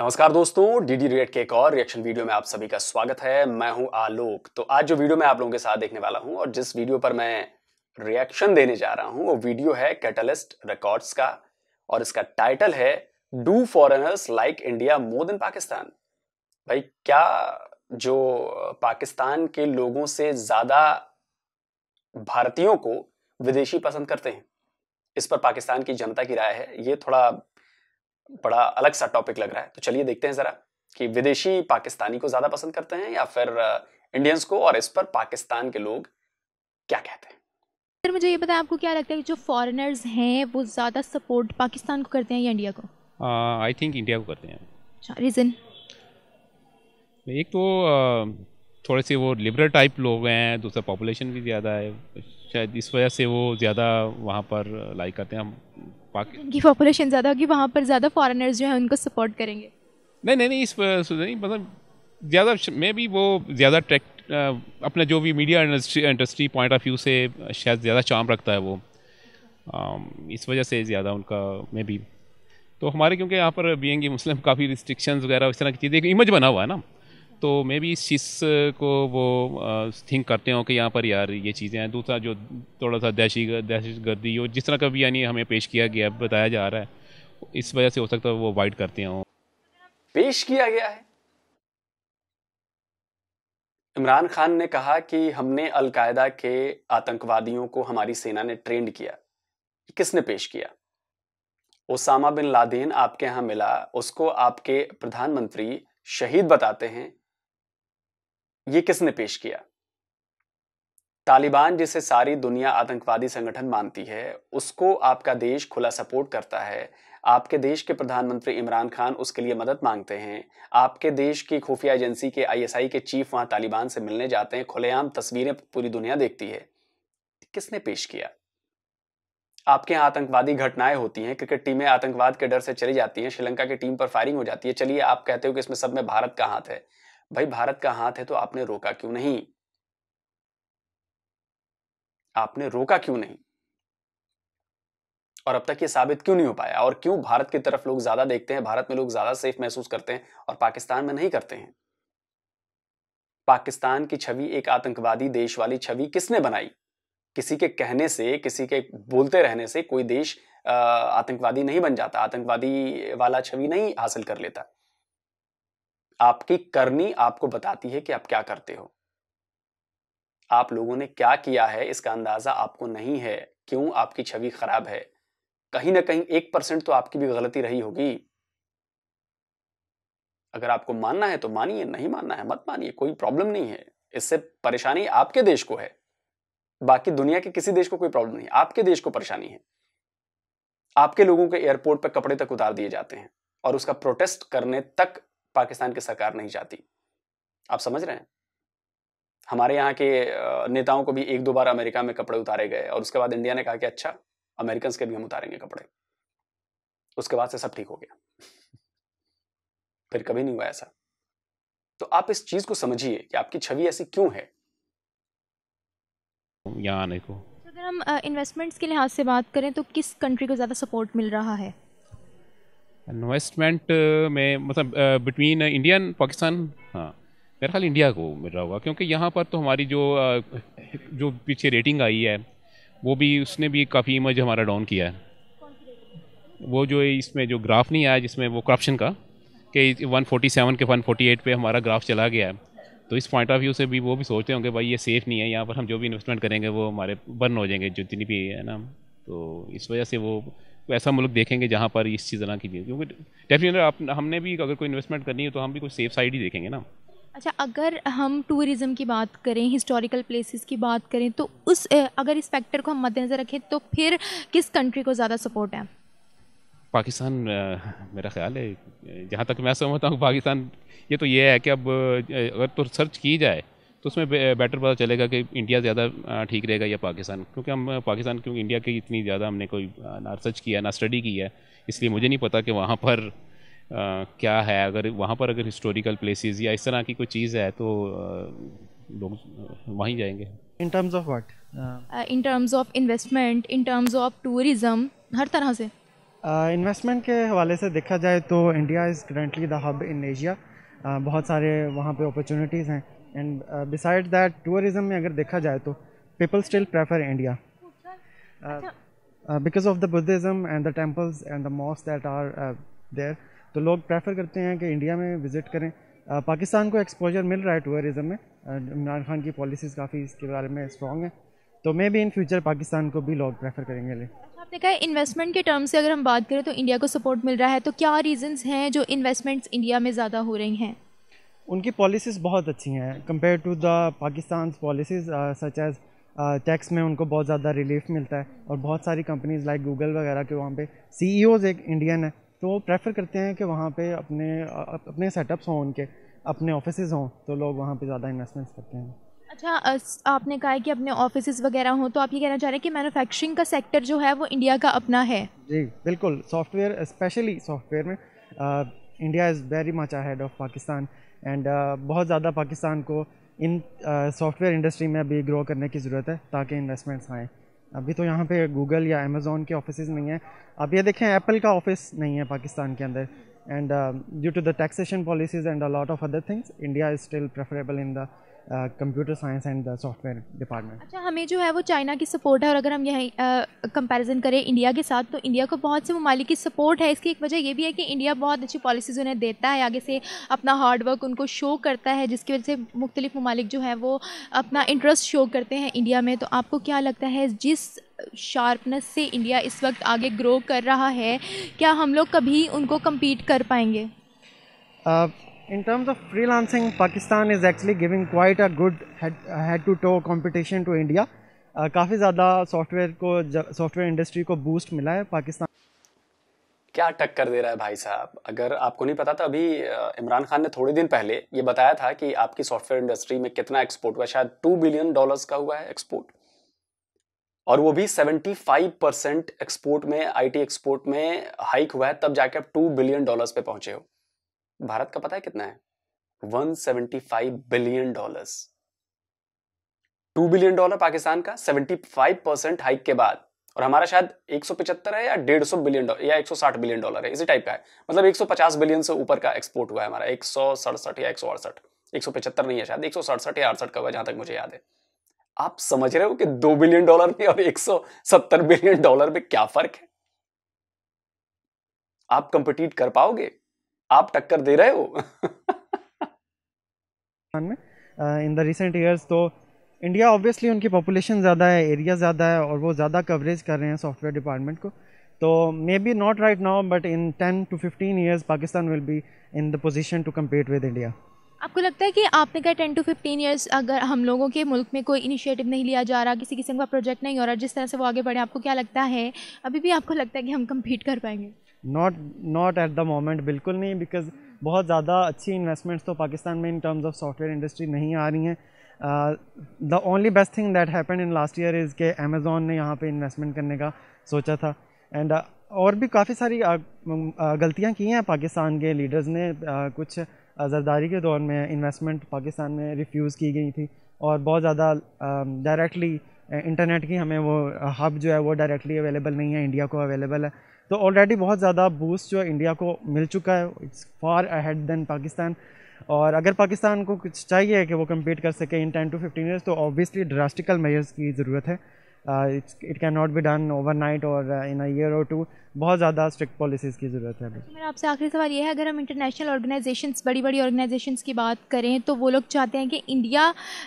नमस्कार दोस्तों DD react के एक और रिएक्शन वीडियो में आप सभी का स्वागत है मैं हूं आलोक तो आज जो वीडियो मैं आप लोगों के साथ देखने वाला हूं और जिस वीडियो पर मैं रिएक्शन देने जा रहा हूं वो वीडियो है कैटलिस्ट रिकॉर्ड्स का और इसका टाइटल है do foreigners like India more than Pakistan भाई क्या जो पाकिस्तान के लोगों से ज्यादा भारतीयों को विदेशी पसंद करते हैं इस पर पाकिस्तान की जनता की राय है ये थोड़ा बड़ा अलग सा टॉपिक लग रहा है तो चलिए देखते हैं ज़रा कि विदेशी पाकिस्तानी को ज़्यादा पसंद करते हैं या फिर इंडियंस को और इस पर पाकिस्तान के लोग क्या कहते हैं सर मुझे ये पता है आपको क्या लगता है कि जो फॉरेनर्स हैं वो ज़्यादा सपोर्ट पाकिस्तान को करते हैं या इंडिया को आई uh, थिंक इंडिया को करते हैं रीज़न अच्छा, एक तो uh, थोड़े से वो लिबरल टाइप लोग हैं दूसरा पॉपुलेशन भी ज़्यादा है शायद इस वजह से वो ज़्यादा वहाँ पर लाइक करते हैं उनकी पॉपुलेशन ज़्यादा होगी वहाँ पर ज़्यादा फॉरेनर्स जो हैं उनको सपोर्ट करेंगे नहीं नहीं नहीं इस मतलब ज़्यादा मे भी वो ज़्यादा ट्रैक अपने जो भी media industry industry point of view से शायद ज़्यादा चाम रखता है वो इस वजह से ज़्यादा उनका मे भी तो हमारे क्योंकि यहाँ पर एंगी मुस्लिम काफ़ी रिस्ट्रिक्शंस वगैरह इस तरह की चीज़ें एक इमेज बना हुआ है ना तो मे बी चीज को वो थिंक करते हो कि यहाँ पर यार ये चीज़ें हैं दूसरा जो थोड़ा सा दहशी दहशत गर्दी और जिस तरह का भी यानी हमें पेश किया गया बताया जा रहा है इस वजह से हो सकता है वो अवॉइड करते हों पेश किया गया है इमरान खान ने कहा कि हमने अलकायदा के आतंकवादियों को हमारी सेना ने ट्रेंड किया किसने पेश किया ओसामा बिन लादेन आपके यहाँ मिला उसको आपके प्रधानमंत्री शहीद बताते हैं ये किसने पेश किया तालिबान जिसे सारी दुनिया आतंकवादी संगठन मानती है उसको आपका देश खुला सपोर्ट करता है आपके देश के प्रधानमंत्री इमरान खान उसके लिए मदद मांगते हैं आपके देश की खुफिया एजेंसी के आईएसआई के चीफ वहां तालिबान से मिलने जाते हैं खुलेआम तस्वीरें पूरी दुनिया देखती है किसने पेश किया आपके यहां आतंकवादी घटनाएं होती हैं क्रिकेट टीमें आतंकवाद के डर से चली जाती हैं श्रीलंका की टीम पर फायरिंग हो जाती है चलिए आप कहते हो कि इसमें सब में भारत का हाथ है भाई भारत का हाथ है तो आपने रोका क्यों नहीं आपने रोका क्यों नहीं और अब तक ये साबित क्यों नहीं हो पाया और क्यों भारत की तरफ लोग ज्यादा देखते हैं भारत में लोग ज्यादा सेफ महसूस करते हैं और पाकिस्तान में नहीं करते हैं पाकिस्तान की छवि एक आतंकवादी देश वाली छवि किसने बनाई किसी के कहने से किसी के बोलते रहने से कोई देश आतंकवादी नहीं बन जाता आतंकवादी वाला छवि नहीं हासिल कर लेता आपकी करनी आपको बताती है कि आप क्या करते हो आप लोगों ने क्या किया है इसका अंदाजा आपको नहीं है क्यों आपकी छवि खराब है कहीं ना कहीं एक परसेंट तो आपकी भी गलती रही होगी अगर आपको मानना है तो मानिए नहीं मानना है मत मानिए कोई प्रॉब्लम नहीं है इससे परेशानी आपके देश को है बाकी दुनिया के किसी देश को कोई प्रॉब्लम नहीं आपके देश को परेशानी है आपके लोगों के एयरपोर्ट पर कपड़े तक उतार दिए जाते हैं और उसका प्रोटेस्ट करने तक पाकिस्तान की सरकार नहीं चाहती आप समझ रहे हैं हमारे यहाँ के नेताओं को भी एक दो बार अमेरिका में कपड़े उतारे गए और उसके बाद इंडिया ने कहा कि अच्छा अमेरिकन के भी हम उतारेंगे कपड़े उसके बाद से सब ठीक हो गया फिर कभी नहीं हुआ ऐसा तो आप इस चीज को समझिए कि आपकी छवि ऐसी क्यों है यहाँ आने को अगर हम इन्वेस्टमेंट्स के लिहाज से बात करें तो किस कंट्री को ज़्यादा सपोर्ट मिल रहा है इन्वेस्टमेंट में मतलब बिटवीन इंडियन पाकिस्तान हाँ मेरा ख्याल इंडिया को मिल रहा होगा क्योंकि यहाँ पर तो हमारी जो जो पीछे रेटिंग आई है वो भी उसने भी काफ़ी इमेज हमारा डाउन किया है वो जो इसमें जो ग्राफ नहीं आया जिसमें वो करप्शन का कि 147 के 148 पे हमारा ग्राफ चला गया है तो इस पॉइंट ऑफ व्यू से भी वो भी सोचते होंगे भाई ये सेफ़ नहीं है यहाँ पर हम जो भी इन्वेस्टमेंट करेंगे वो हमारे बर्न हो जाएंगे जितनी भी है ना तो इस वजह से वो ऐसा मुल्क देखेंगे जहाँ पर इस चीज़ तरह की चीज़ क्योंकि डेफिनेटली आप हमने भी अगर कोई इन्वेस्टमेंट करनी है तो हम भी कोई सेफ साइड ही देखेंगे ना अच्छा अगर हम टूरिज़्म की बात करें हिस्टोरिकल प्लेसेस की बात करें तो उस अगर इस फैक्टर को हम मद्देनज़र रखें तो फिर किस कंट्री को ज़्यादा सपोर्ट है पाकिस्तान मेरा ख्याल है जहाँ तक मैं समझता हूँ पाकिस्तान ये तो ये है कि अब अगर तो सर्च की जाए तो उसमें बेटर पता चलेगा कि इंडिया ज़्यादा ठीक रहेगा या पाकिस्तान क्योंकि हम पाकिस्तान क्योंकि इंडिया की इतनी ज़्यादा हमने कोई ना रिसर्च किया ना स्टडी की है इसलिए मुझे नहीं पता कि वहाँ पर आ, क्या है अगर वहाँ पर अगर हिस्टोरिकल प्लेसेस या इस तरह की कोई चीज़ है तो लोग वहीं जाएंगे in terms of what in terms of investment in terms of tourism हर तरह से इन्वेस्टमेंट uh, के हवाले से देखा जाए तो India is currently the hub in Asia बहुत सारे वहाँ पे अपॉर्चुनिटीज़ हैं एंड बिसाइड दैट टूरिज्म में अगर देखा जाए तो people still prefer India because of the Buddhism and the temples and the mass that are there तो लोग प्रेफर करते हैं कि इंडिया में विज़िट करें uh, पाकिस्तान को एक्सपोजर मिल रहा है टूरिज़म में इमरान uh, खान की पॉलिसीज़ काफ़ी इसके बारे में स्ट्रॉन्ग है तो मे भी इन फ्यूचर पाकिस्तान को भी लोग प्रेफर करेंगे ले अच्छा, आपने कहा इन्वेस्टमेंट के टर्म से अगर हम बात करें तो इंडिया को सपोर्ट मिल रहा है तो क्या रीजंस हैं जो इन्वेस्टमेंट्स इंडिया में ज़्यादा हो रही हैं उनकी पॉलिसीज़ बहुत अच्छी हैं compare to the Pakistan policies such as tax में उनको बहुत ज़्यादा रिलीफ मिलता है और बहुत सारी कंपनीज़ लाइक गूगल वगैरह के वहाँ पे सी e एक इंडियन है तो वो प्रेफर करते हैं कि वहाँ पे अपने अपने सेटअप्स हों उनके अपने ऑफिस हों तो लोग वहाँ पर ज़्यादा इन्वेस्टमेंट्स करते हैं अच्छा आपने कहा है कि अपने ऑफिस वगैरह हों तो आप ये कहना चाह रहे हैं कि मैनुफैक्चरिंग का सेक्टर जो है वो इंडिया का अपना है जी बिल्कुल सॉफ्टवेयर स्पेशली सॉफ्टवेयर में India is very much ahead of Pakistan and uh, बहुत ज़्यादा पाकिस्तान को इन सॉफ्टवेयर uh, इंडस्ट्री में अभी ग्रो करने की ज़रूरत है ताकि इन्वेस्टमेंट्स आएँ अभी तो यहाँ पे गूगल या अमेज़ोन के ऑफिस नहीं हैं अब ये देखें एप्पल का ऑफिस नहीं है पाकिस्तान के अंदर and due to the taxation policies and a lot of other things India is still preferable in the computer science and the software department अच्छा हमें जो है वो चाइना की सपोर्ट है और अगर हम यहाँ कंपैरिजन करें इंडिया के साथ तो इंडिया को बहुत से ममालिक की सपोर्ट है इसकी एक वजह ये भी है कि इंडिया बहुत अच्छी पॉलिसीज़ उन्हें देता है आगे से अपना हार्डवर्क उनको शो करता है जिसकी वजह से मुख्तलिफ ममालिक जो है वो अपना इंटरेस्ट शो करते हैं इंडिया में तो आपको क्या लगता है जिस शार्पनेस से इंडिया इस वक्त आगे ग्रो कर रहा है क्या हम लोग कभी उनको कम्पीट कर पाएंगे uh... in terms of freelancing, Pakistan is actually giving quite a good head-to-toe competition to India. Uh, काफ़ी ज़्यादा सॉफ्टवेयर को सॉफ्टवेयर इंडस्ट्री को बूस्ट मिला है पाकिस्तान क्या टक्कर दे रहा है भाई साहब अगर आपको नहीं पता था तो अभी इमरान खान ने थोड़े दिन पहले ये बताया था कि आपकी सॉफ्टवेयर इंडस्ट्री में कितना एक्सपोर्ट हुआ शायद टू बिलियन डॉलर्स का हुआ है एक्सपोर्ट और वो भी सेवेंटी फाइव परसेंट एक्सपोर्ट में आईटी एक्सपोर्ट में हाइक हुआ है तब जाके आप टू बिलियन डॉलर्स पे पहुंचे हो भारत का पता है कितना है 175 billion dollars 2 billion dollar Pakistan का 75 परसेंट हाइक के बाद और हमारा शायद 175 है या 150 बिलियन डॉलर या 160 बिलियन डॉलर है इसी टाइप का है मतलब 150 बिलियन से ऊपर का एक्सपोर्ट हुआ है हमारा एक या एक सौ नहीं है शायद एक या अड़सठ का हुआ जहां तक मुझे याद है आप समझ रहे हो कि दो बिलियन डॉलर में और एक बिलियन डॉलर में क्या फर्क है आप कंपीट कर पाओगे आप टक्कर दे रहे हो में इन द रिसेंट ईयर्स तो इंडिया ऑब्वियसली उनकी पॉपुलेशन ज़्यादा है एरिया ज़्यादा है और वो ज़्यादा कवरेज कर रहे हैं सॉफ्टवेयर डिपार्टमेंट को तो maybe not right now but in ten to fifteen years Pakistan will be in the position to compete with India आपको लगता है कि आपने कहा टेन टू फिफ्टीन ईयर्स अगर हम लोगों के मुल्क में कोई इनिशिएटिव नहीं लिया जा रहा किसी किस्म का प्रोजेक्ट नहीं हो रहा जिस तरह से वो आगे बढ़े आपको क्या लगता है अभी भी आपको लगता है कि हम कम्पीट कर पाएंगे not not at the moment बिल्कुल नहीं बिकॉज बहुत ज़्यादा अच्छी इन्वेस्टमेंट्स तो पाकिस्तान में in terms of software industry नहीं आ रही हैं the only best thing that happen in last year is के अमेज़ोन ने यहाँ पे इन्वेस्टमेंट करने का सोचा था एंड uh, और भी काफ़ी सारी uh, uh, गलतियाँ की हैं पाकिस्तान के लीडर्स ने uh, कुछ जरदारी के दौर में इन्वेस्टमेंट पाकिस्तान में रिफ्यूज़ की गई थी और बहुत ज़्यादा डायरेक्टली um, इंटरनेट uh, की हमें वो हब जो है वो डायरेक्टली अवेलेबल नहीं है इंडिया को अवेलेबल है तो ऑलरेडी बहुत ज़्यादा बूस्ट जो इंडिया को मिल चुका है it's far ahead than Pakistan और अगर पाकिस्तान को कुछ चाहिए कि वो कम्पीट कर सके in ten to fifteen years तो ऑब्वियसली ड्रास्टिकल मेजर्स की ज़रूरत है it's it cannot be done overnight और इन अ ईयर और टू बहुत ज़्यादा स्ट्रिक्ट पॉलिसीज़ की ज़रूरत है तो मेरा आपसे आखिरी सवाल ये है अगर हम इंटरनेशनल ऑर्गेनाइजेशन बड़ी बड़ी ऑर्गेनाइजेशन की बात करें तो वो लोग चाहते हैं कि इंडिया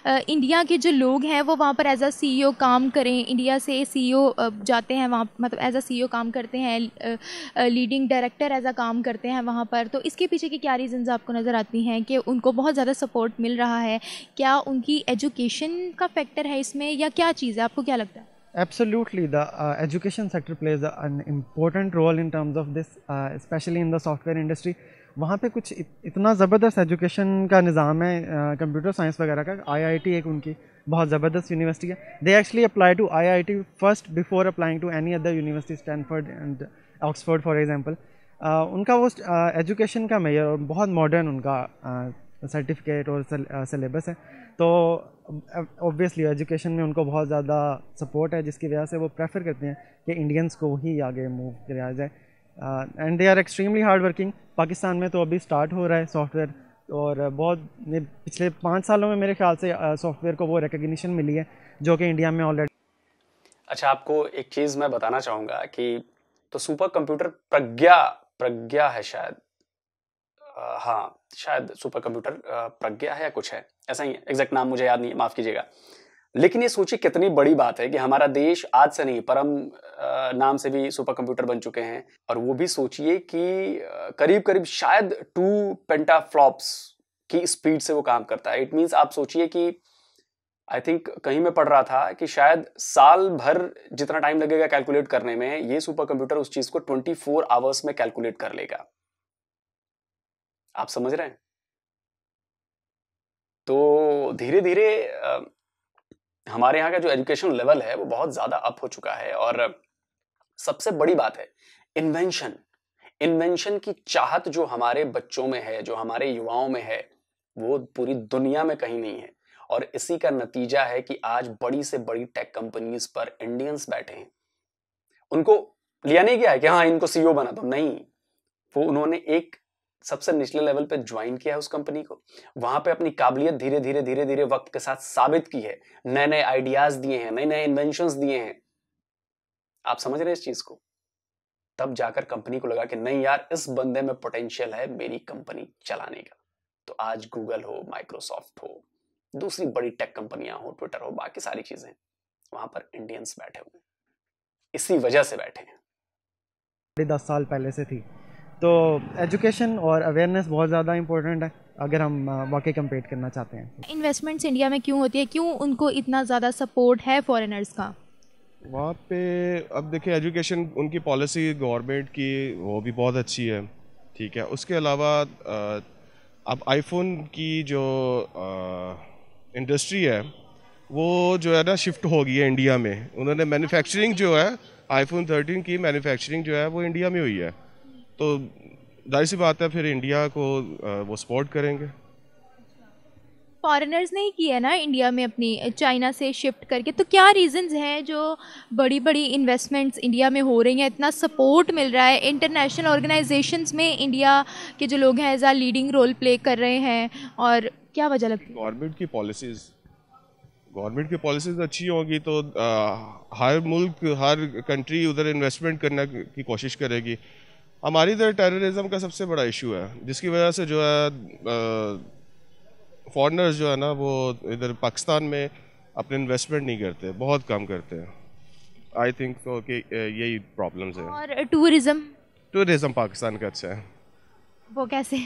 इंडिया uh, के जो लोग हैं वो वहाँ पर एज अ सी काम करें इंडिया से सी uh, जाते हैं वहाँ मतलब एज अ सी काम करते हैं लीडिंग डायरेक्टर एज अ काम करते हैं वहाँ पर तो इसके पीछे की क्या रीजन आपको नज़र आती हैं कि उनको बहुत ज़्यादा सपोर्ट मिल रहा है क्या उनकी एजुकेशन का फैक्टर है इसमें या क्या चीज़ है आपको क्या लगता है Absolutely, the uh, education sector plays an important role in terms of this, uh, especially in the software industry. वहाँ पे कुछ इत, इतना ज़बरदस्त एजुकेशन का निज़ाम है कंप्यूटर uh, साइंस वगैरह का आईआईटी एक उनकी बहुत ज़बरदस्त यूनिवर्सिटी है they actually apply to IIT first before applying to any other university Stanford and Oxford for example उनका वो एजुकेशन uh, का मेयर बहुत मॉडर्न उनका uh, सर्टिफिकेट और सिलेबस uh, है तो ऑब्वियसली uh, एजुकेशन में उनको बहुत ज़्यादा सपोर्ट है जिसकी वजह से वो प्रेफर करते हैं कि इंडियंस को ही आगे मूव कराया जाए and they are extremely hard working Pakistan में तो अभी स्टार्ट हो रहा है सॉफ्टवेयर और बहुत पिछले पाँच सालों में मेरे ख्याल से सॉफ्टवेयर uh, को वो रिकग्निशन मिली है जो कि इंडिया में ऑलरेडी अच्छा आपको एक चीज़ मैं बताना चाहूँगा कि तो सुपर कंप्यूटर प्रज्ञा प्रज्ञा है शायद हाँ शायद सुपर कंप्यूटर प्रज्ञा है या कुछ है ऐसा ही है एग्जैक्ट नाम मुझे याद नहीं है माफ़ कीजिएगा लेकिन ये सोचिए कितनी बड़ी बात है कि हमारा देश आज से नहीं परम नाम से भी सुपर कंप्यूटर बन चुके हैं और वो भी सोचिए कि करीब करीब शायद टू फ्लॉप्स की स्पीड से वो काम करता है इट मीन्स आप सोचिए कि आई थिंक कहीं मैं पढ़ रहा था कि शायद साल भर जितना टाइम लगेगा कैलकुलेट करने में ये सुपर कंप्यूटर उस चीज़ को 24 आवर्स में कैलकुलेट कर लेगा आप समझ रहे हैं तो धीरे धीरे हमारे यहाँ का जो एजुकेशन लेवल है वो बहुत ज़्यादा अप हो चुका है और सबसे बड़ी बात है इन्वेंशन इन्वेंशन की चाहत जो हमारे बच्चों में है जो हमारे युवाओं में है वो पूरी दुनिया में कहीं नहीं है और इसी का नतीजा है कि आज बड़ी से बड़ी टेक कंपनीज पर इंडियंस बैठे हैं उनको लिया नहीं गया है कि हाँ इनको सीईओ e बना दो नहीं वो उन्होंने एक सबसे निचले लेवल पे ज्वाइन किया है उस कंपनी को वहां पे अपनी काबिलियत धीरे धीरे धीरे धीरे वक्त के साथ साबित की है नए नए आइडियाज दिए हैं नए नए इन्वेंशन दिए हैं आप समझ रहे हैं इस चीज को तब जाकर कंपनी को लगा कि नहीं यार इस बंदे में पोटेंशियल है मेरी कंपनी चलाने का तो आज गूगल हो माइक्रोसॉफ्ट हो दूसरी बड़ी टेक कंपनियां हो ट्विटर हो बाकी सारी चीजें वहां पर इंडियंस बैठे हुए इसी वजह से बैठे हैं दस साल पहले से थी तो एजुकेशन और अवेयरनेस बहुत ज़्यादा इम्पोर्टेंट है अगर हम वाकई कम्पेट करना चाहते हैं इन्वेस्टमेंट्स इंडिया में क्यों होती है क्यों उनको इतना ज़्यादा सपोर्ट है फॉरेनर्स का वहाँ पे अब देखिए एजुकेशन उनकी पॉलिसी गवर्नमेंट की वो भी बहुत अच्छी है ठीक है उसके अलावा अब आईफोन की जो इंडस्ट्री है वो जो है ना शिफ्ट हो गई है इंडिया में उन्होंने मैन्युफैक्चरिंग जो है आईफोन 13 की मैन्युफैक्चरिंग जो है वो इंडिया में हुई है तो जाहिर सी बात है फिर इंडिया को वो सपोर्ट करेंगे फॉरेनर्स ने ही किया ना इंडिया में अपनी चाइना से शिफ्ट करके तो क्या रीजंस हैं जो बड़ी बड़ी इन्वेस्टमेंट्स इंडिया में हो रही हैं इतना सपोर्ट मिल रहा है इंटरनेशनल ऑर्गेनाइजेशंस में इंडिया के जो लोग हैं as a leading role play कर रहे हैं और क्या वजह लगती है गवर्नमेंट की पॉलिसीज़ गवर्नमेंट की पॉलिसीज अच्छी होंगी तो आ, हर मुल्क हर कंट्री उधर इन्वेस्टमेंट करने की कोशिश करेगी हमारी इधर टेररिज्म का सबसे बड़ा इशू है जिसकी वजह से जो है फॉरनर्स जो है ना वो इधर पाकिस्तान में अपने इन्वेस्टमेंट नहीं करते बहुत कम करते हैं आई थिंक तो कि यही प्रॉब्लम्स है और टूरिज्म टूरिज्म पाकिस्तान का अच्छा है वो कैसे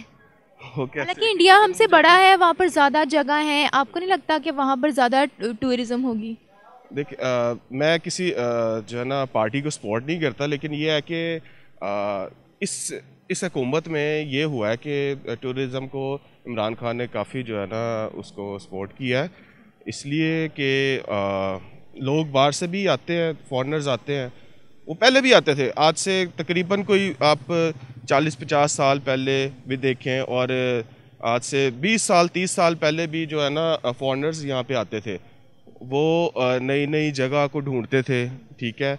हालांकि इंडिया हमसे बड़ा है वहाँ पर ज़्यादा जगह है आपको नहीं लगता कि वहाँ पर ज़्यादा टूरिज्म होगी देख आ, मैं किसी आ, जो है ना पार्टी को सपोर्ट नहीं करता लेकिन ये है कि इस इस हकूमत में ये हुआ है कि टूरिज़म को इमरान खान ने काफ़ी जो है ना उसको सपोर्ट किया है इसलिए कि लोग बाहर से भी आते हैं फॉरनर्स आते हैं वो पहले भी आते थे आज से तकरीबन कोई आप 40-50 साल पहले भी देखें और आज से 20 साल 30 साल पहले भी जो है ना फॉरनर्स यहाँ पे आते थे वो नई नई जगह को ढूंढते थे ठीक है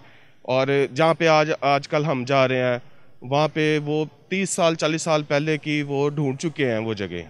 और जहाँ पे आज आजकल हम जा रहे हैं वहाँ पे वो तीस साल चालीस साल पहले की वो ढूंढ चुके हैं वो जगह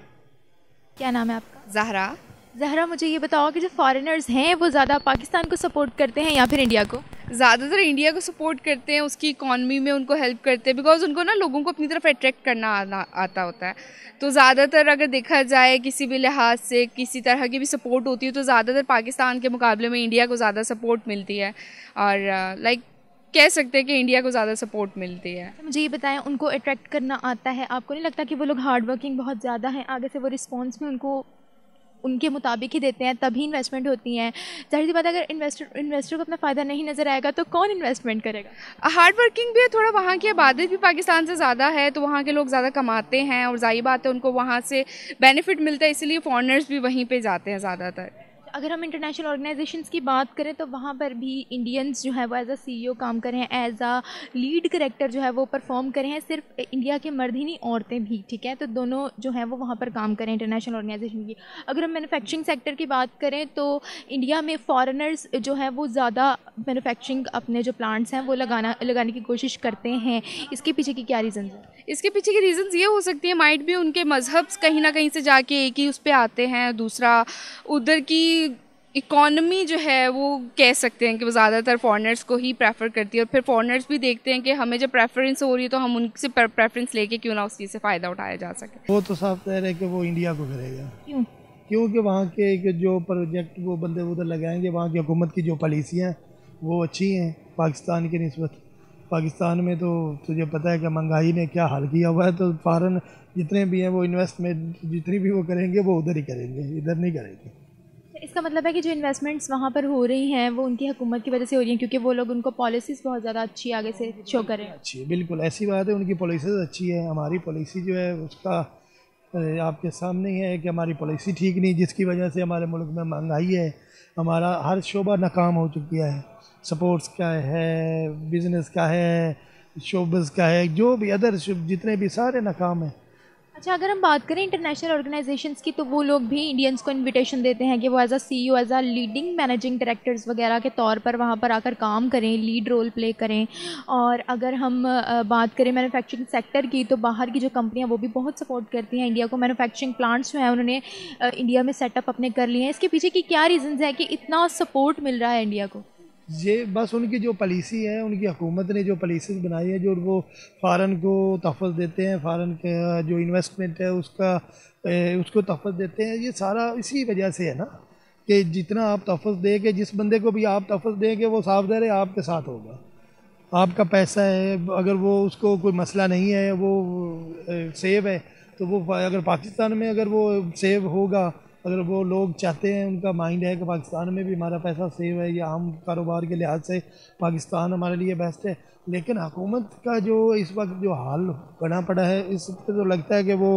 क्या नाम है आपका जहरा जहरा मुझे ये बताओ कि जो फॉरेनर्स हैं वो ज़्यादा पाकिस्तान को सपोर्ट करते हैं या फिर इंडिया को ज़्यादातर इंडिया को सपोर्ट करते हैं उसकी इकॉनमी में उनको हेल्प करते हैं बिकॉज उनको ना लोगों को अपनी तरफ अट्रैक्ट करना आना आता होता है तो ज़्यादातर अगर देखा जाए किसी भी लिहाज से किसी तरह की भी सपोर्ट होती है तो ज़्यादातर पाकिस्तान के मुकाबले में इंडिया को ज़्यादा सपोर्ट मिलती है और लाइक uh, कह सकते हैं कि इंडिया को ज़्यादा सपोर्ट मिलती है अच्छा, मुझे ये बताएं उनको अट्रैक्ट करना आता है आपको नहीं लगता कि वो लोग हार्ड वर्किंग बहुत ज़्यादा हैं आगे से वो रिस्पॉन्स भी उनको उनके मुताबिक ही देते हैं तभी इन्वेस्टमेंट होती हैं जाहिर सी बात अगर इन्वेस्टर इन्वेस्टर को अपना फ़ायदा नहीं नज़र आएगा तो कौन इन्वेस्टमेंट करेगा हार्ड वर्किंग भी है थोड़ा वहाँ की आबादी भी पाकिस्तान से ज़्यादा है तो वहाँ के लोग ज़्यादा कमाते हैं और जाहिर बात है उनको वहाँ से बेनिफिट मिलता है इसीलिए फॉरनर्स भी वहीं पर जाते हैं ज़्यादातर अगर हम इंटरनेशनल ऑर्गेनाइजेशन की बात करें तो वहाँ पर भी इंडियंस e जो है वो एज़ अ सी काम करें हैं एज अ लीड करेक्टर जो है वो परफॉर्म करें हैं सिर्फ इंडिया के मर्द ही नहीं औरतें भी ठीक है तो दोनों जो है वो वहाँ पर काम करें इंटरनेशनल ऑर्गेनाइजेशन की अगर हम मैनुफैक्चरिंग सेक्टर की बात करें तो इंडिया में फॉरनर्स जो है वो ज़्यादा मैनुफैक्चरिंग अपने जो प्लांट्स हैं वो लगाना लगाने की कोशिश करते हैं इसके पीछे की क्या रीज़न है इसके पीछे की रीज़न्स ये हो सकती है माइट भी उनके मजहब कहीं ना कहीं से जाके एक ही उस पर आते हैं दूसरा उधर की इकॉनमी जो है वो कह सकते हैं कि वो ज़्यादातर फॉरनर्स को ही प्रेफर करती है और फिर फॉरनर्स भी देखते हैं कि हमें जब प्रेफरेंस हो रही है तो हम उनसे प्रेफरेंस लेके क्यों ना उस चीज़ से फ़ायदा उठाया जा सके वो तो साफ तहर है कि वो इंडिया को करेगा क्यों क्योंकि वहाँ के जो प्रोजेक्ट वो बंदे उधर लगाएंगे वहाँ की हुकूमत की जो पॉलिसियाँ हैं वो अच्छी हैं पाकिस्तान के नस्बत पाकिस्तान में तो तुझे पता है कि महंगाई ने क्या हाल किया हुआ है तो फ़ारन जितने भी हैं वो इन्वेस्टमेंट जितनी भी वो करेंगे वो उधर ही करेंगे इधर नहीं करेंगे इसका मतलब है कि जो इन्वेस्टमेंट्स वहाँ पर हो रही हैं वो उनकी हुकूमत की वजह से हो रही हैं क्योंकि वो लोग उनको पॉलिसीज़ बहुत ज़्यादा अच्छी आगे से शो करें अच्छी है बिल्कुल ऐसी बात है उनकी पॉलिसीज़ अच्छी है हमारी पॉलिसी जो है उसका आपके सामने ही है कि हमारी पॉलिसी ठीक नहीं जिसकी वजह से हमारे मुल्क में महंगाई है हमारा हर शोबा नाकाम हो चुकी है स्पोर्ट्स का है बिज़नेस का है शोबस का है जो भी अदर जितने भी सारे नाकाम हैं अच्छा अगर हम बात करें इंटरनेशनल ऑर्गेनाइजेशन की तो वो लोग भी इंडियंस को इनविटेशन देते हैं कि वो as a CEO as a leading managing directors वगैरह के तौर पर वहाँ पर आकर काम करें लीड रोल प्ले करें और अगर हम बात करें मैनुफैक्चरिंग सेक्टर की तो बाहर की जो कंपनियाँ वो भी बहुत सपोर्ट करती हैं इंडिया को मैनुफैक्चरिंग प्लांट्स जो हैं उन्होंने इंडिया में सेटअप अपने कर लिए हैं इसके पीछे की क्या रीज़न्स हैं कि इतना सपोर्ट मिल रहा है इंडिया को ये बस उनकी जो पॉलिसी है उनकी हुकूमत ने जो पॉलिसी बनाई है जो वो फ़ारन को तहफ़ देते हैं फ़ारन का जो इन्वेस्टमेंट है उसका उसको तहफ़ देते हैं ये सारा इसी वजह से है ना कि जितना आप तहफ़ देंगे जिस बंदे को भी आप तहफ़ देंगे वो साफ दर आपके साथ होगा आपका पैसा है अगर वो उसको कोई मसला नहीं है वो सेव है तो वो अगर पाकिस्तान में अगर वो सेव होगा अगर वो लोग चाहते हैं उनका माइंड है कि पाकिस्तान में भी हमारा पैसा सेव है या हम कारोबार के लिहाज से पाकिस्तान हमारे लिए बेस्ट है लेकिन हुकूमत का जो इस वक्त जो हाल बना पड़ा है इस पर तो लगता है कि वो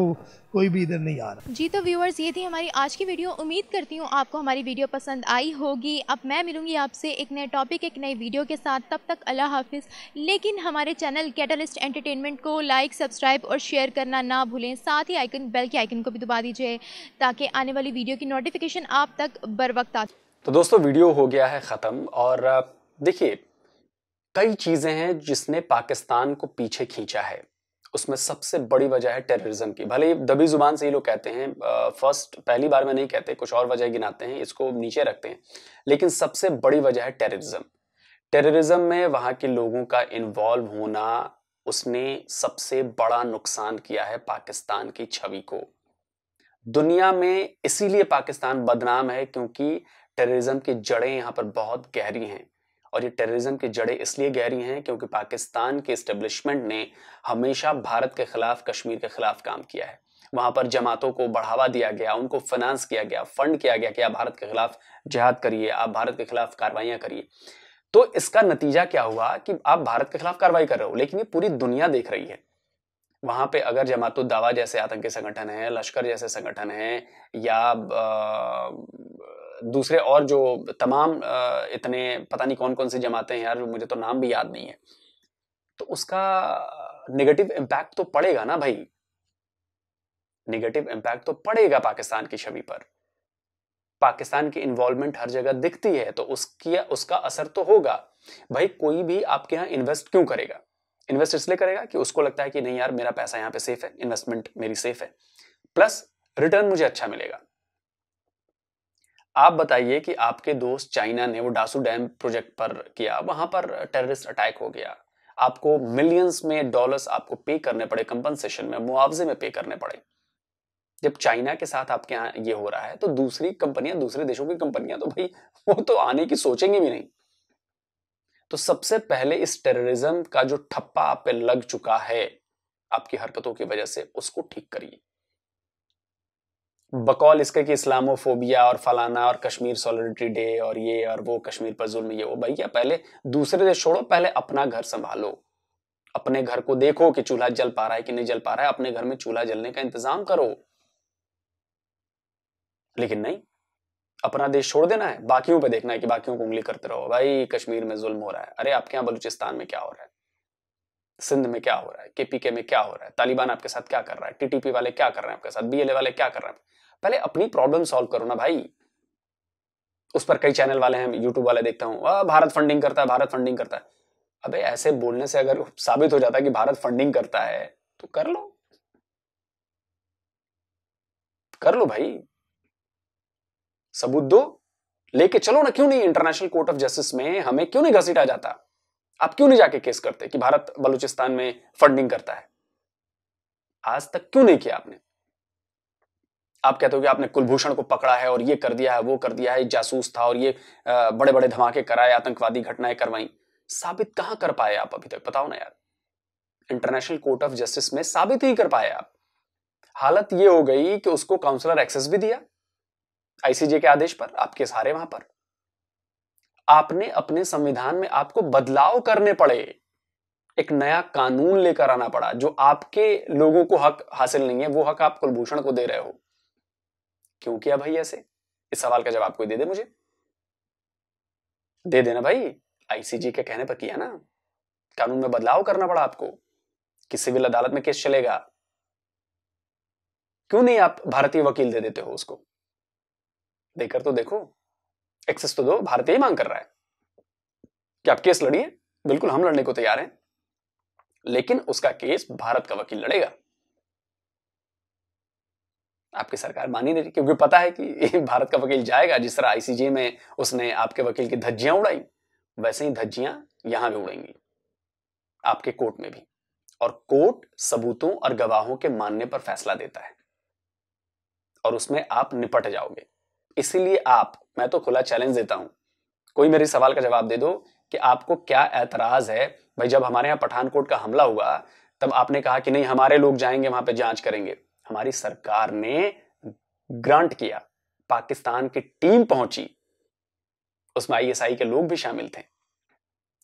कोई भी इधर नहीं आ रहा जी तो व्यूअर्स ये थी हमारी आज की वीडियो उम्मीद करती हूँ आपको हमारी वीडियो पसंद आई होगी अब मैं मिलूँगी आपसे एक नए टॉपिक एक नई वीडियो के साथ तब तक अल्लाह हाफिज़ लेकिन हमारे चैनल कैटलिस्ट एंटरटेनमेंट को लाइक सब्सक्राइब और शेयर करना ना भूलें साथ ही आइकन बेल के आइकन को भी दबा दीजिए ताकि आने वाली वीडियो की नोटिफिकेशन आप तक बर वक्त आ तो दोस्तों वीडियो हो गया है ख़त्म और देखिए कई चीज़ें हैं जिसने पाकिस्तान को पीछे खींचा है उसमें सबसे बड़ी वजह है टेररिज्म की भले दबी जुबान से ही लोग कहते हैं फर्स्ट पहली बार में नहीं कहते कुछ और वजह गिनाते हैं इसको नीचे रखते हैं लेकिन सबसे बड़ी वजह है टेररिज्म टेररिज्म में वहाँ के लोगों का इन्वॉल्व होना उसने सबसे बड़ा नुकसान किया है पाकिस्तान की छवि को दुनिया में इसीलिए पाकिस्तान बदनाम है क्योंकि टेररिज्म की जड़ें यहाँ पर बहुत गहरी हैं और ये टेररिज्म की जड़ें इसलिए गहरी हैं क्योंकि पाकिस्तान के इस्टेब्लिशमेंट ने हमेशा भारत के खिलाफ कश्मीर के खिलाफ काम किया है वहां पर जमातों को बढ़ावा दिया गया उनको फाइनेंस किया गया फंड किया गया कि आप भारत के खिलाफ जिहाद करिए आप भारत के खिलाफ कार्रवाइयां करिए तो इसका नतीजा क्या हुआ कि आप भारत के खिलाफ कार्रवाई कर रहे हो लेकिन ये पूरी दुनिया देख रही है वहां पे अगर जमात दावा जैसे आतंकी संगठन है लश्कर जैसे संगठन है या दूसरे और जो तमाम इतने पता नहीं कौन कौन सी जमाते हैं यार मुझे तो नाम भी याद नहीं है तो उसका नेगेटिव इम्पैक्ट तो पड़ेगा ना भाई नेगेटिव इम्पैक्ट तो पड़ेगा पाकिस्तान की छवि पर पाकिस्तान की इन्वॉल्वमेंट हर जगह दिखती है तो उसकी उसका असर तो होगा भाई कोई भी आपके यहाँ इन्वेस्ट क्यों करेगा इन्वेस्ट इसलिए करेगा कि उसको लगता है कि नहीं यार मेरा पैसा यहाँ पे सेफ है इन्वेस्टमेंट मेरी सेफ है प्लस रिटर्न मुझे अच्छा मिलेगा आप बताइए कि आपके दोस्त चाइना ने वो डासू डैम प्रोजेक्ट पर किया वहां पर टेररिस्ट अटैक हो गया आपको मिलियंस में डॉलर्स आपको पे करने पड़े कंपनसेशन में मुआवजे में पे करने पड़े जब चाइना के साथ आपके यहाँ ये हो रहा है तो दूसरी कंपनियां दूसरे देशों की कंपनियां तो भाई वो तो आने की सोचेंगी भी नहीं तो सबसे पहले इस टेररिज्म का जो ठप्पा आप पे लग चुका है आपकी हरकतों की वजह से उसको ठीक करिए बकौल इसका कि इस्लामोफोबिया और फलाना और कश्मीर सॉलिडिटी डे और ये और वो कश्मीर पर जुल्म ये वो भैया पहले दूसरे देश छोड़ो पहले अपना घर संभालो अपने घर को देखो कि चूल्हा जल पा रहा है कि नहीं जल पा रहा है अपने घर में चूल्हा जलने का इंतजाम करो लेकिन नहीं अपना देश छोड़ देना है बाकियों पे देखना है कि बाकियों को उंगली करते रहो भाई कश्मीर में जुल्म हो रहा है अरे आपके यहाँ बलूचिस्तान में क्या हो रहा है सिंध में क्या हो रहा है केपीके में क्या हो रहा है तालिबान आपके साथ क्या कर रहा है टीटीपी वाले क्या कर रहे हैं आपके साथ बीएलए वाले क्या कर रहे हैं पहले अपनी प्रॉब्लम सॉल्व करो ना भाई उस पर कई चैनल वाले हैं यूट्यूब वाले देखता हूँ भारत फंडिंग करता है भारत फंडिंग करता है अबे ऐसे बोलने से अगर साबित हो जाता है कि भारत फंडिंग करता है तो कर लो कर लो भाई सबूत दो लेके चलो ना क्यों नहीं इंटरनेशनल कोर्ट ऑफ जस्टिस में हमें क्यों नहीं घसीटा जाता आप क्यों नहीं जाके केस करते कि भारत बलूचिस्तान में फंडिंग करता है आज तक क्यों नहीं किया आपने आप कहते हो कि आपने कुलभूषण को पकड़ा है और ये कर दिया है वो कर दिया है जासूस था और ये बड़े बड़े धमाके कराए आतंकवादी घटनाएं करवाई साबित कहां कर पाए आप अभी तक बताओ ना यार इंटरनेशनल कोर्ट ऑफ जस्टिस में साबित ही कर पाए आप हालत ये हो गई कि उसको काउंसलर एक्सेस भी दिया आईसीजे के आदेश पर आपके सारे वहां पर आपने अपने संविधान में आपको बदलाव करने पड़े एक नया कानून लेकर आना पड़ा जो आपके लोगों को हक हासिल नहीं है वो हक आप कुलभूषण को दे रहे हो क्यों किया भाई ऐसे इस सवाल का जवाब कोई दे दे मुझे दे देना भाई आईसीजी के कहने पर किया ना कानून में बदलाव करना पड़ा आपको कि सिविल अदालत में केस चलेगा क्यों नहीं आप भारतीय वकील दे देते हो उसको देकर तो देखो एक्सेस तो दो भारतीय मांग कर रहा है कि आप केस लड़िए बिल्कुल हम लड़ने को तैयार हैं लेकिन उसका केस भारत का वकील लड़ेगा आपकी सरकार मान ही नहीं क्योंकि पता है कि भारत का वकील जाएगा जिस तरह आईसीजे में उसने आपके वकील की धज्जियां उड़ाई वैसे ही धज्जियां यहां भी उड़ेंगी आपके कोर्ट में भी और कोर्ट सबूतों और गवाहों के मानने पर फैसला देता है और उसमें आप निपट जाओगे इसीलिए आप मैं तो खुला चैलेंज देता हूं कोई मेरे सवाल का जवाब दे दो कि आपको क्या ऐतराज है भाई जब हमारे यहाँ पठानकोट का हमला हुआ तब आपने कहा कि नहीं हमारे लोग जाएंगे वहां पर जांच करेंगे हमारी सरकार ने ग्रांट किया पाकिस्तान की टीम पहुंची उसमें आईएसआई के लोग भी शामिल थे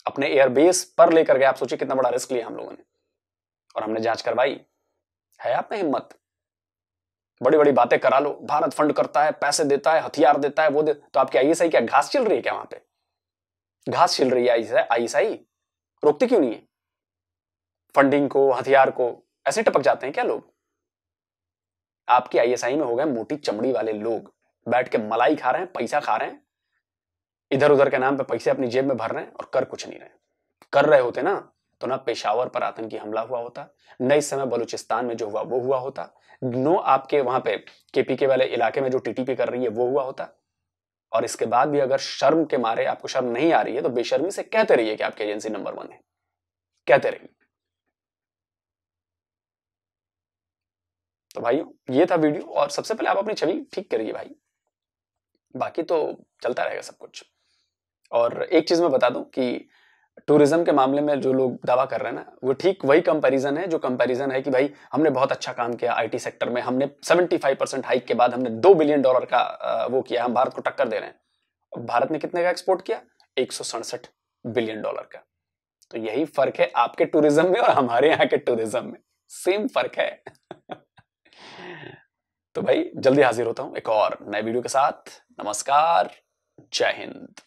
अपने एयरबेस पर लेकर गए आप सोचिए कितना बड़ा रिस्क लिया हम लोगों ने और हमने जांच करवाई है आप में हिम्मत बड़ी बड़ी बातें करा लो भारत फंड करता है पैसे देता है हथियार देता है वो दे तो आपकी आईएसआई क्या घास चिल रही है क्या वहां पे घास चिल रही है आईएसआई रोकती क्यों नहीं है फंडिंग को हथियार को ऐसे टपक जाते हैं क्या लोग आपके आईएसआई में हो गए मोटी चमड़ी वाले लोग बैठ के मलाई खा रहे हैं पैसा खा रहे हैं इधर उधर के नाम पे पैसे अपनी जेब में भर रहे हैं और कर कुछ नहीं रहे कर रहे होते ना तो ना पेशावर पर आतंकी हमला हुआ होता न इस समय बलूचिस्तान में जो हुआ वो हुआ होता नो आपके वहां पे केपीके वाले इलाके में जो टीटीपी कर रही है वो हुआ होता और इसके बाद भी अगर शर्म के मारे आपको शर्म नहीं आ रही है तो बेशर्मी से कहते रहिए कि आपकी एजेंसी नंबर वन है कहते रहिए तो भाई ये था वीडियो और सबसे पहले आप अपनी छवि ठीक करिए भाई बाकी तो चलता रहेगा सब कुछ और एक चीज़ मैं बता दूं कि टूरिज्म के मामले में जो लोग दावा कर रहे हैं ना वो ठीक वही कंपैरिजन है जो कंपैरिजन है कि भाई हमने बहुत अच्छा काम किया आईटी सेक्टर में हमने 75 परसेंट हाइक के बाद हमने दो बिलियन डॉलर का वो किया हम भारत को टक्कर दे रहे हैं भारत ने कितने का एक्सपोर्ट किया एक बिलियन डॉलर का तो यही फर्क है आपके टूरिज्म में और हमारे यहाँ के टूरिज्म में सेम फर्क है तो भाई जल्दी हाजिर होता हूं एक और नए वीडियो के साथ नमस्कार जय हिंद